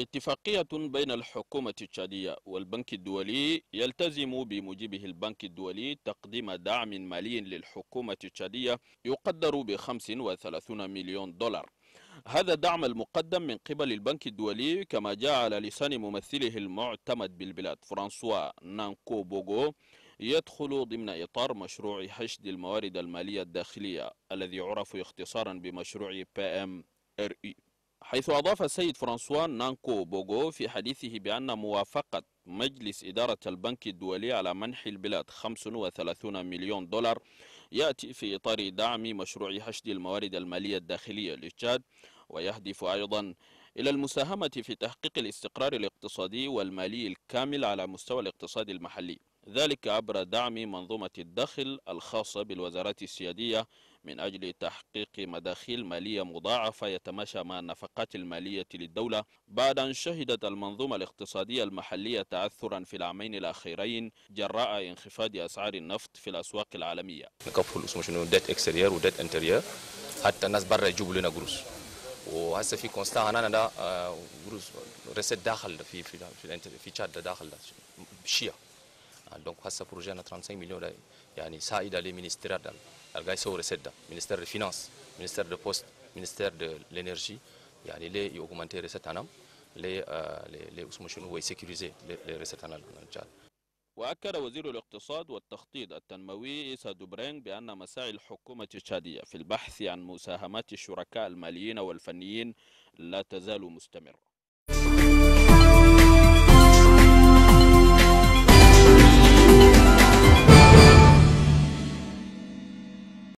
اتفاقية بين الحكومة التشادية والبنك الدولي يلتزم بموجبه البنك الدولي تقديم دعم مالي للحكومة التشادية يقدر ب 35 مليون دولار هذا الدعم المقدم من قبل البنك الدولي كما جاء على لسان ممثله المعتمد بالبلاد فرانسوا نانكو بوغو يدخل ضمن إطار مشروع حشد الموارد المالية الداخلية الذي عرف اختصارا بمشروع بي ام ار اي حيث أضاف السيد فرانسوا نانكو بوغو في حديثه بأن موافقة مجلس إدارة البنك الدولي على منح البلاد 35 مليون دولار يأتي في إطار دعم مشروع حشد الموارد المالية الداخلية لتشاد ويهدف أيضا إلى المساهمة في تحقيق الاستقرار الاقتصادي والمالي الكامل على مستوى الاقتصاد المحلي ذلك عبر دعم منظومة الدخل الخاصة بالوزارات السيادية من أجل تحقيق مداخيل مالية مضاعفة يتماشى مع النفقات المالية للدولة بعد أن شهدت المنظومة الاقتصادية المحلية تعثرا في العامين الأخيرين جراء انخفاض أسعار النفط في الأسواق العالمية نكفوا الاسم شنو ديت اكستيرير وديت انترير حتى الناس برا يجيبوا لنا قروس وهسه في كونستا هنا ده آه، قروس رسد داخل في في في, في تشاد داخل شيا دونك هسه بروجينا 35 مليون يعني سائده للمينستير الجاي سو رسدا مينستير الفينانس مينستير دو بوست مينستير دو لينيرجي يعني لي يوغمانتي ريسيت انام آه، لي لي اسمو شنو هو سيكوريزي لي ريسيت انام وأكد وزير الاقتصاد والتخطيط التنموي إيسا دوبرين بأن مساعي الحكومة التشادية في البحث عن مساهمات الشركاء الماليين والفنيين لا تزال مستمرة